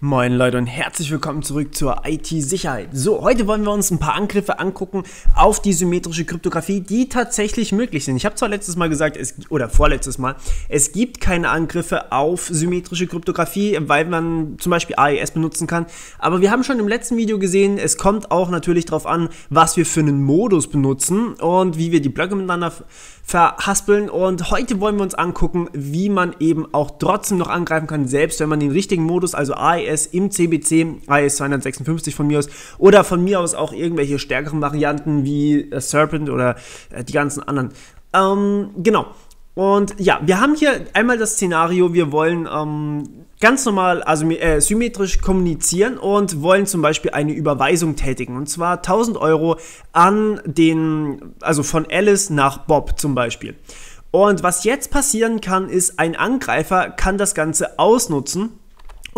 Moin Leute und herzlich willkommen zurück zur IT-Sicherheit. So, heute wollen wir uns ein paar Angriffe angucken auf die symmetrische Kryptographie, die tatsächlich möglich sind. Ich habe zwar letztes Mal gesagt, es, oder vorletztes Mal, es gibt keine Angriffe auf symmetrische Kryptographie, weil man zum Beispiel AES benutzen kann, aber wir haben schon im letzten Video gesehen, es kommt auch natürlich darauf an, was wir für einen Modus benutzen und wie wir die Blöcke miteinander verhaspeln und heute wollen wir uns angucken, wie man eben auch trotzdem noch angreifen kann, selbst wenn man den richtigen Modus, also AES, AES im CBC, AES 256 von mir aus, oder von mir aus auch irgendwelche stärkeren Varianten wie äh, Serpent oder äh, die ganzen anderen. Ähm, genau. Und ja, wir haben hier einmal das Szenario, wir wollen ähm, ganz normal, also äh, symmetrisch kommunizieren und wollen zum Beispiel eine Überweisung tätigen. Und zwar 1000 Euro an den, also von Alice nach Bob zum Beispiel. Und was jetzt passieren kann, ist, ein Angreifer kann das Ganze ausnutzen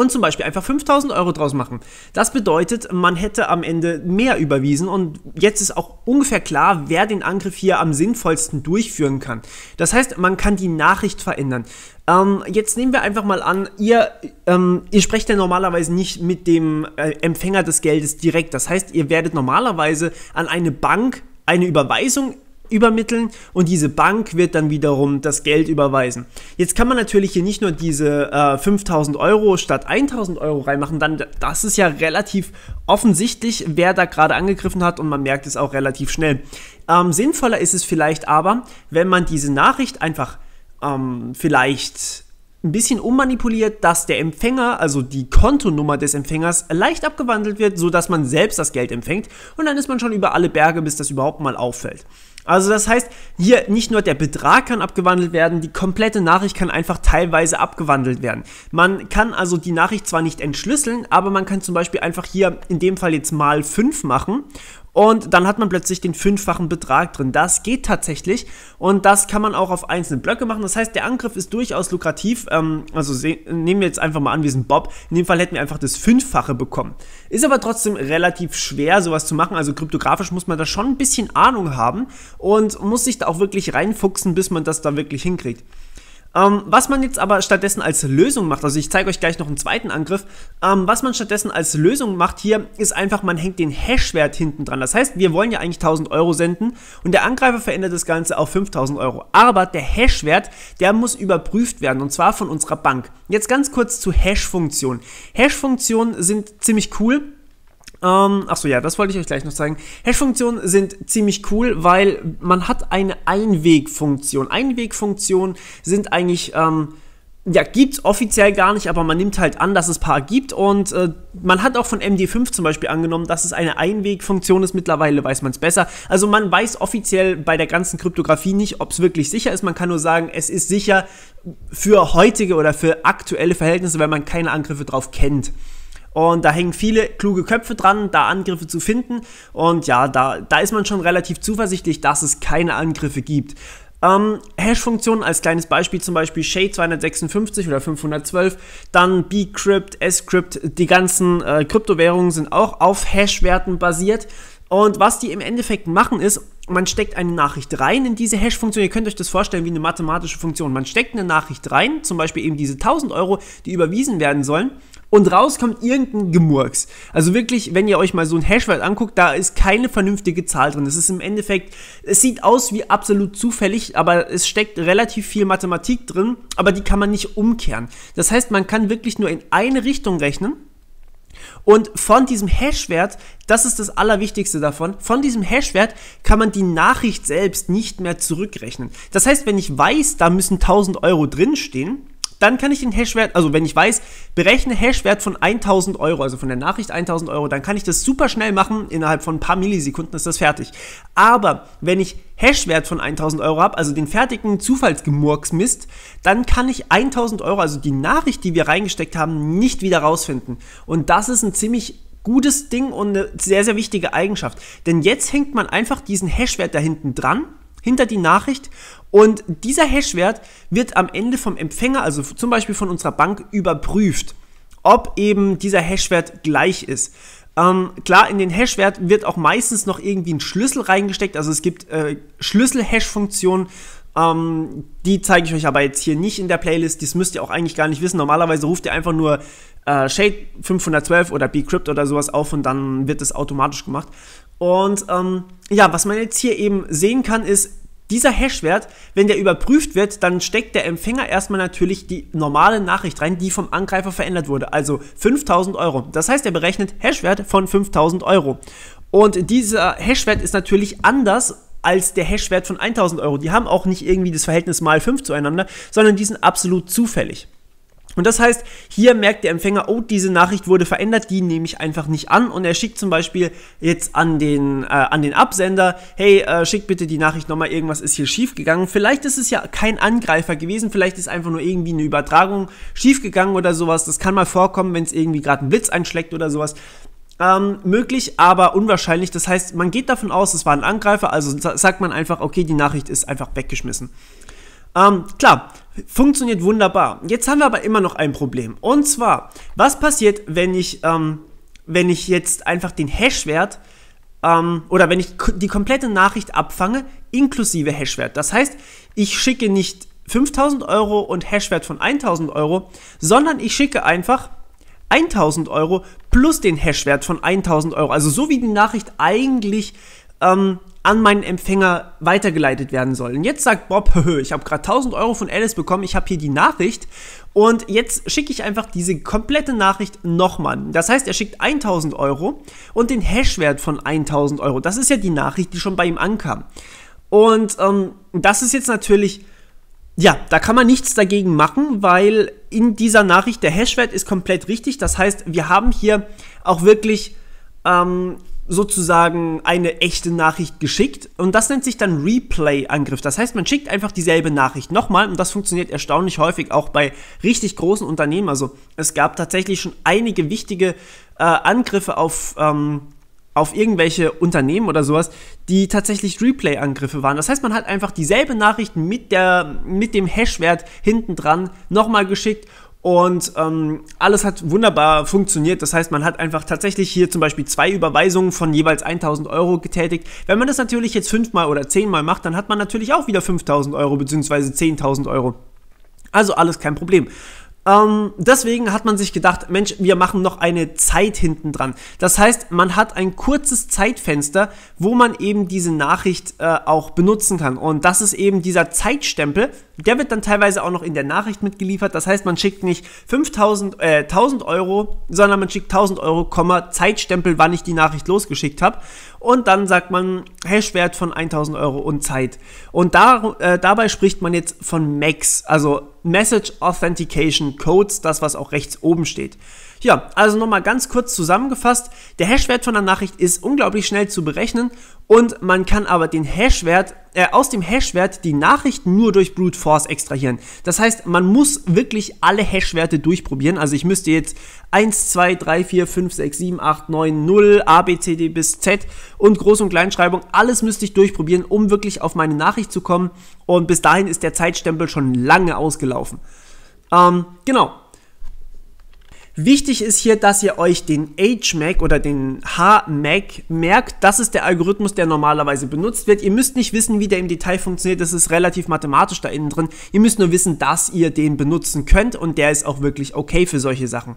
und zum Beispiel einfach 5000 Euro draus machen. Das bedeutet, man hätte am Ende mehr überwiesen und jetzt ist auch ungefähr klar, wer den Angriff hier am sinnvollsten durchführen kann. Das heißt, man kann die Nachricht verändern. Ähm, jetzt nehmen wir einfach mal an, ihr, ähm, ihr sprecht ja normalerweise nicht mit dem äh, Empfänger des Geldes direkt. Das heißt, ihr werdet normalerweise an eine Bank eine Überweisung übermitteln und diese Bank wird dann wiederum das Geld überweisen. Jetzt kann man natürlich hier nicht nur diese äh, 5000 Euro statt 1000 Euro reinmachen, dann das ist ja relativ offensichtlich, wer da gerade angegriffen hat und man merkt es auch relativ schnell. Ähm, sinnvoller ist es vielleicht aber, wenn man diese Nachricht einfach ähm, vielleicht ein bisschen ummanipuliert, dass der Empfänger, also die Kontonummer des Empfängers, leicht abgewandelt wird, sodass man selbst das Geld empfängt und dann ist man schon über alle Berge, bis das überhaupt mal auffällt. Also das heißt, hier nicht nur der Betrag kann abgewandelt werden, die komplette Nachricht kann einfach teilweise abgewandelt werden. Man kann also die Nachricht zwar nicht entschlüsseln, aber man kann zum Beispiel einfach hier in dem Fall jetzt mal 5 machen und dann hat man plötzlich den fünffachen Betrag drin. Das geht tatsächlich und das kann man auch auf einzelne Blöcke machen. Das heißt, der Angriff ist durchaus lukrativ. Ähm, also nehmen wir jetzt einfach mal an, wir sind Bob. In dem Fall hätten wir einfach das Fünffache bekommen. Ist aber trotzdem relativ schwer, sowas zu machen. Also kryptografisch muss man da schon ein bisschen Ahnung haben und muss sich da auch wirklich reinfuchsen, bis man das da wirklich hinkriegt. Ähm, was man jetzt aber stattdessen als Lösung macht, also ich zeige euch gleich noch einen zweiten Angriff, ähm, was man stattdessen als Lösung macht hier, ist einfach, man hängt den Hashwert hinten dran. Das heißt, wir wollen ja eigentlich 1000 Euro senden und der Angreifer verändert das Ganze auf 5000 Euro. Aber der Hashwert, der muss überprüft werden und zwar von unserer Bank. Jetzt ganz kurz zu Hash-Funktionen. Hash-Funktionen sind ziemlich cool. Ähm, achso, ja, das wollte ich euch gleich noch zeigen. Hash-Funktionen sind ziemlich cool, weil man hat eine Einwegfunktion. Einwegfunktionen sind eigentlich, ähm, ja, gibt's offiziell gar nicht, aber man nimmt halt an, dass es Paar gibt und äh, man hat auch von MD5 zum Beispiel angenommen, dass es eine Einwegfunktion ist. Mittlerweile weiß man es besser. Also man weiß offiziell bei der ganzen Kryptographie nicht, ob es wirklich sicher ist. Man kann nur sagen, es ist sicher für heutige oder für aktuelle Verhältnisse, weil man keine Angriffe drauf kennt. Und da hängen viele kluge Köpfe dran, da Angriffe zu finden. Und ja, da, da ist man schon relativ zuversichtlich, dass es keine Angriffe gibt. Ähm, Hash-Funktionen als kleines Beispiel, zum Beispiel Shade 256 oder 512, dann Bcrypt, Scrypt, die ganzen äh, Kryptowährungen sind auch auf Hash-Werten basiert. Und was die im Endeffekt machen ist, man steckt eine Nachricht rein in diese Hash-Funktion. Ihr könnt euch das vorstellen wie eine mathematische Funktion. Man steckt eine Nachricht rein, zum Beispiel eben diese 1000 Euro, die überwiesen werden sollen und raus kommt irgendein Gemurks. Also wirklich, wenn ihr euch mal so ein Hashwert anguckt, da ist keine vernünftige Zahl drin. Es ist im Endeffekt, es sieht aus wie absolut zufällig, aber es steckt relativ viel Mathematik drin, aber die kann man nicht umkehren. Das heißt, man kann wirklich nur in eine Richtung rechnen. Und von diesem Hashwert, das ist das Allerwichtigste davon, von diesem Hashwert kann man die Nachricht selbst nicht mehr zurückrechnen. Das heißt, wenn ich weiß, da müssen 1000 Euro drinstehen, dann kann ich den Hashwert, also wenn ich weiß, berechne Hashwert von 1000 Euro, also von der Nachricht 1000 Euro, dann kann ich das super schnell machen, innerhalb von ein paar Millisekunden ist das fertig. Aber wenn ich Hashwert von 1000 Euro habe, also den fertigen Zufallsgemurksmist, dann kann ich 1000 Euro, also die Nachricht, die wir reingesteckt haben, nicht wieder rausfinden. Und das ist ein ziemlich gutes Ding und eine sehr, sehr wichtige Eigenschaft. Denn jetzt hängt man einfach diesen Hashwert da hinten dran hinter die Nachricht und dieser Hashwert wird am Ende vom Empfänger, also zum Beispiel von unserer Bank, überprüft, ob eben dieser Hashwert gleich ist. Ähm, klar, in den Hashwert wird auch meistens noch irgendwie ein Schlüssel reingesteckt. Also es gibt äh, Schlüssel-Hash-Funktionen, ähm, die zeige ich euch aber jetzt hier nicht in der Playlist. Das müsst ihr auch eigentlich gar nicht wissen. Normalerweise ruft ihr einfach nur äh, Shade 512 oder Bcrypt oder sowas auf und dann wird es automatisch gemacht. Und ähm, ja, was man jetzt hier eben sehen kann, ist, dieser Hashwert, wenn der überprüft wird, dann steckt der Empfänger erstmal natürlich die normale Nachricht rein, die vom Angreifer verändert wurde, also 5000 Euro. Das heißt, er berechnet Hashwert von 5000 Euro. Und dieser Hashwert ist natürlich anders als der Hashwert von 1000 Euro. Die haben auch nicht irgendwie das Verhältnis mal 5 zueinander, sondern die sind absolut zufällig. Und das heißt, hier merkt der Empfänger, oh, diese Nachricht wurde verändert, die nehme ich einfach nicht an. Und er schickt zum Beispiel jetzt an den, äh, an den Absender, hey, äh, schick bitte die Nachricht nochmal, irgendwas ist hier schiefgegangen. Vielleicht ist es ja kein Angreifer gewesen, vielleicht ist einfach nur irgendwie eine Übertragung schiefgegangen oder sowas. Das kann mal vorkommen, wenn es irgendwie gerade einen Blitz einschlägt oder sowas. Ähm, möglich, aber unwahrscheinlich. Das heißt, man geht davon aus, es war ein Angreifer, also sagt man einfach, okay, die Nachricht ist einfach weggeschmissen. Ähm, klar, funktioniert wunderbar. Jetzt haben wir aber immer noch ein Problem. Und zwar, was passiert, wenn ich, ähm, wenn ich jetzt einfach den Hashwert ähm, oder wenn ich die komplette Nachricht abfange, inklusive Hashwert. Das heißt, ich schicke nicht 5000 Euro und Hashwert von 1000 Euro, sondern ich schicke einfach 1000 Euro plus den Hashwert von 1000 Euro. Also so wie die Nachricht eigentlich ähm, an meinen Empfänger weitergeleitet werden soll. Und jetzt sagt Bob, ich habe gerade 1000 Euro von Alice bekommen, ich habe hier die Nachricht und jetzt schicke ich einfach diese komplette Nachricht nochmal. Das heißt, er schickt 1000 Euro und den Hashwert von 1000 Euro. Das ist ja die Nachricht, die schon bei ihm ankam. Und ähm, das ist jetzt natürlich ja, da kann man nichts dagegen machen, weil in dieser Nachricht der Hashwert ist komplett richtig. Das heißt, wir haben hier auch wirklich ähm, sozusagen eine echte Nachricht geschickt und das nennt sich dann Replay-Angriff. Das heißt, man schickt einfach dieselbe Nachricht nochmal und das funktioniert erstaunlich häufig auch bei richtig großen Unternehmen. Also es gab tatsächlich schon einige wichtige äh, Angriffe auf ähm, auf irgendwelche Unternehmen oder sowas, die tatsächlich Replay-Angriffe waren. Das heißt, man hat einfach dieselbe Nachricht mit, der, mit dem Hashwert hinten dran nochmal geschickt und ähm, alles hat wunderbar funktioniert. Das heißt, man hat einfach tatsächlich hier zum Beispiel zwei Überweisungen von jeweils 1000 Euro getätigt. Wenn man das natürlich jetzt fünfmal oder zehnmal macht, dann hat man natürlich auch wieder 5000 Euro bzw. 10.000 Euro. Also alles kein Problem. Ähm, deswegen hat man sich gedacht, Mensch, wir machen noch eine Zeit hinten dran. Das heißt, man hat ein kurzes Zeitfenster, wo man eben diese Nachricht äh, auch benutzen kann. Und das ist eben dieser Zeitstempel. Der wird dann teilweise auch noch in der Nachricht mitgeliefert. Das heißt, man schickt nicht 5000, äh, 1000 Euro, sondern man schickt 1000 Euro, Zeitstempel, wann ich die Nachricht losgeschickt habe und dann sagt man Hashwert von 1000 Euro und Zeit. Und da, äh, dabei spricht man jetzt von MACs, also Message Authentication Codes, das was auch rechts oben steht. Ja, also nochmal ganz kurz zusammengefasst. Der Hashwert von einer Nachricht ist unglaublich schnell zu berechnen und man kann aber den Hashwert, äh, aus dem Hashwert die Nachricht nur durch Brute Force extrahieren. Das heißt, man muss wirklich alle Hashwerte durchprobieren. Also ich müsste jetzt 1, 2, 3, 4, 5, 6, 7, 8, 9, 0, A, B, C, D bis Z und Groß- und Kleinschreibung, alles müsste ich durchprobieren, um wirklich auf meine Nachricht zu kommen. Und bis dahin ist der Zeitstempel schon lange ausgelaufen. Ähm, genau, Wichtig ist hier, dass ihr euch den HMAC oder den HMAC merkt. Das ist der Algorithmus, der normalerweise benutzt wird. Ihr müsst nicht wissen, wie der im Detail funktioniert. Das ist relativ mathematisch da innen drin. Ihr müsst nur wissen, dass ihr den benutzen könnt und der ist auch wirklich okay für solche Sachen.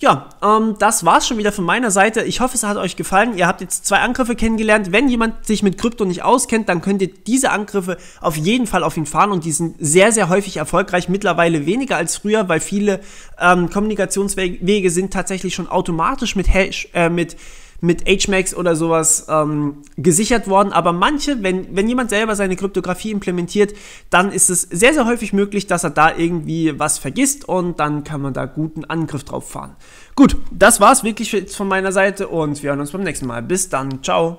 Ja, ähm, das war's schon wieder von meiner Seite. Ich hoffe, es hat euch gefallen. Ihr habt jetzt zwei Angriffe kennengelernt. Wenn jemand sich mit Krypto nicht auskennt, dann könnt ihr diese Angriffe auf jeden Fall auf ihn fahren und die sind sehr, sehr häufig erfolgreich. Mittlerweile weniger als früher, weil viele ähm, Kommunikationswege sind tatsächlich schon automatisch mit Hash, äh, mit mit HMAX oder sowas ähm, gesichert worden. Aber manche, wenn, wenn jemand selber seine Kryptographie implementiert, dann ist es sehr, sehr häufig möglich, dass er da irgendwie was vergisst und dann kann man da guten Angriff drauf fahren. Gut, das war's wirklich von meiner Seite und wir hören uns beim nächsten Mal. Bis dann, ciao.